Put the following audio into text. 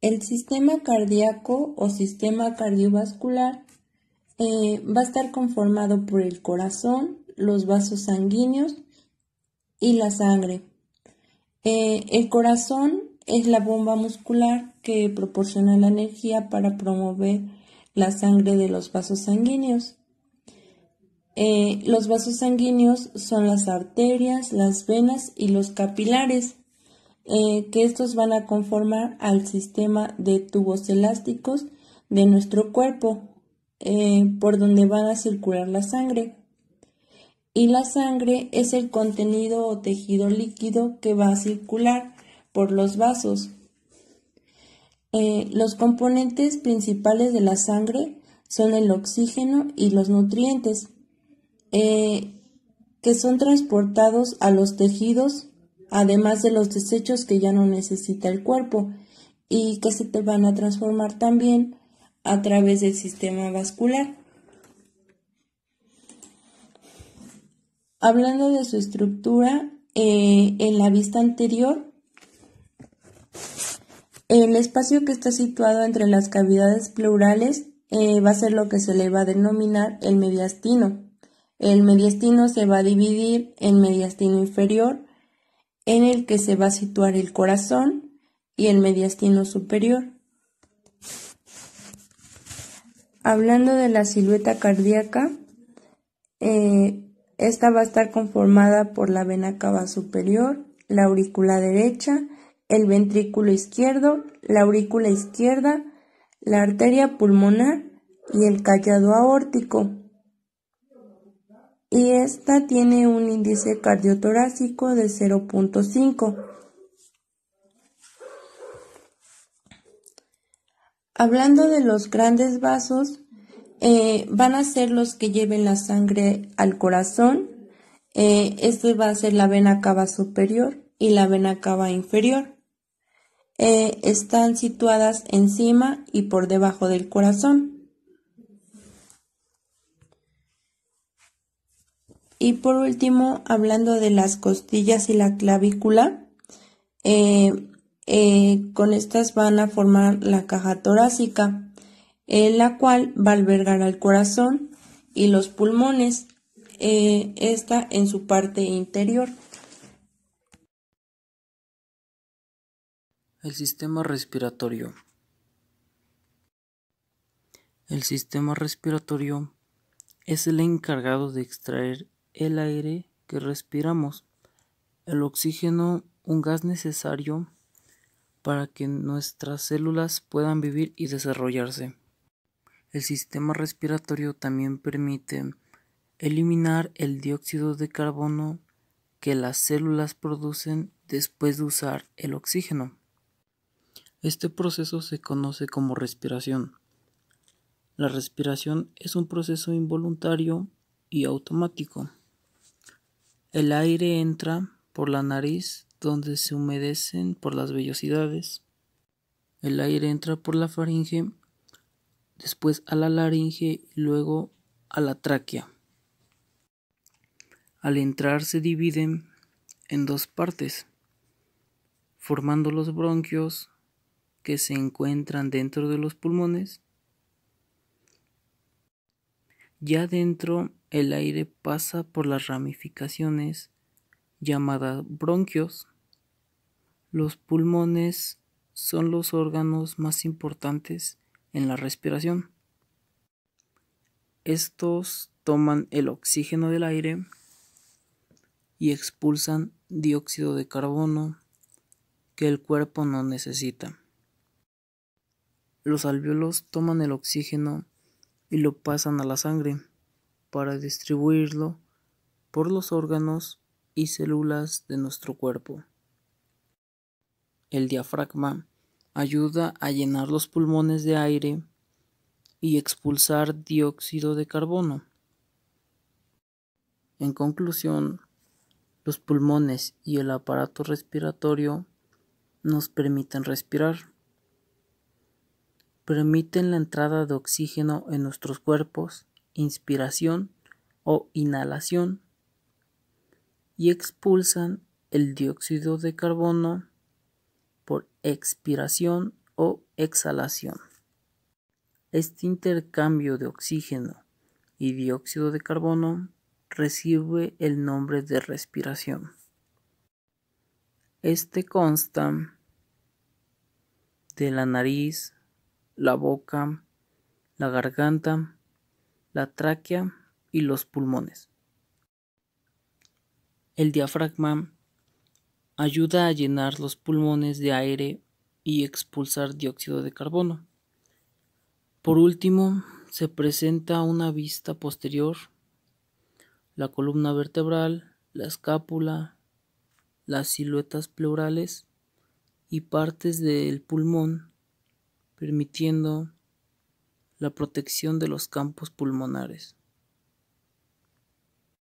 El sistema cardíaco o sistema cardiovascular eh, va a estar conformado por el corazón, los vasos sanguíneos y la sangre. Eh, el corazón es la bomba muscular que proporciona la energía para promover la sangre de los vasos sanguíneos. Eh, los vasos sanguíneos son las arterias, las venas y los capilares. Eh, que estos van a conformar al sistema de tubos elásticos de nuestro cuerpo, eh, por donde van a circular la sangre. Y la sangre es el contenido o tejido líquido que va a circular por los vasos. Eh, los componentes principales de la sangre son el oxígeno y los nutrientes, que son transportados a los tejidos además de los desechos que ya no necesita el cuerpo y que se te van a transformar también a través del sistema vascular. Hablando de su estructura, eh, en la vista anterior, el espacio que está situado entre las cavidades pleurales eh, va a ser lo que se le va a denominar el mediastino. El mediastino se va a dividir en mediastino inferior en el que se va a situar el corazón y el mediastino superior. Hablando de la silueta cardíaca, eh, esta va a estar conformada por la vena cava superior, la aurícula derecha, el ventrículo izquierdo, la aurícula izquierda, la arteria pulmonar y el callado aórtico y esta tiene un índice cardiotorácico de 0.5. Hablando de los grandes vasos, eh, van a ser los que lleven la sangre al corazón. Eh, Esto va a ser la vena cava superior y la vena cava inferior. Eh, están situadas encima y por debajo del corazón. Y por último, hablando de las costillas y la clavícula, eh, eh, con estas van a formar la caja torácica, en la cual va a albergar al corazón y los pulmones, eh, esta en su parte interior. El sistema respiratorio. El sistema respiratorio es el encargado de extraer el aire que respiramos. El oxígeno, un gas necesario para que nuestras células puedan vivir y desarrollarse. El sistema respiratorio también permite eliminar el dióxido de carbono que las células producen después de usar el oxígeno. Este proceso se conoce como respiración. La respiración es un proceso involuntario y automático. El aire entra por la nariz donde se humedecen por las vellosidades. El aire entra por la faringe, después a la laringe y luego a la tráquea. Al entrar se dividen en dos partes, formando los bronquios que se encuentran dentro de los pulmones. Ya dentro el aire pasa por las ramificaciones llamadas bronquios. Los pulmones son los órganos más importantes en la respiración. Estos toman el oxígeno del aire y expulsan dióxido de carbono que el cuerpo no necesita. Los alvéolos toman el oxígeno y lo pasan a la sangre para distribuirlo por los órganos y células de nuestro cuerpo. El diafragma ayuda a llenar los pulmones de aire y expulsar dióxido de carbono. En conclusión, los pulmones y el aparato respiratorio nos permiten respirar. Permiten la entrada de oxígeno en nuestros cuerpos inspiración o inhalación y expulsan el dióxido de carbono por expiración o exhalación. Este intercambio de oxígeno y dióxido de carbono recibe el nombre de respiración. Este consta de la nariz, la boca, la garganta, la tráquea y los pulmones. El diafragma ayuda a llenar los pulmones de aire y expulsar dióxido de carbono. Por último, se presenta una vista posterior, la columna vertebral, la escápula, las siluetas pleurales y partes del pulmón, permitiendo la protección de los campos pulmonares.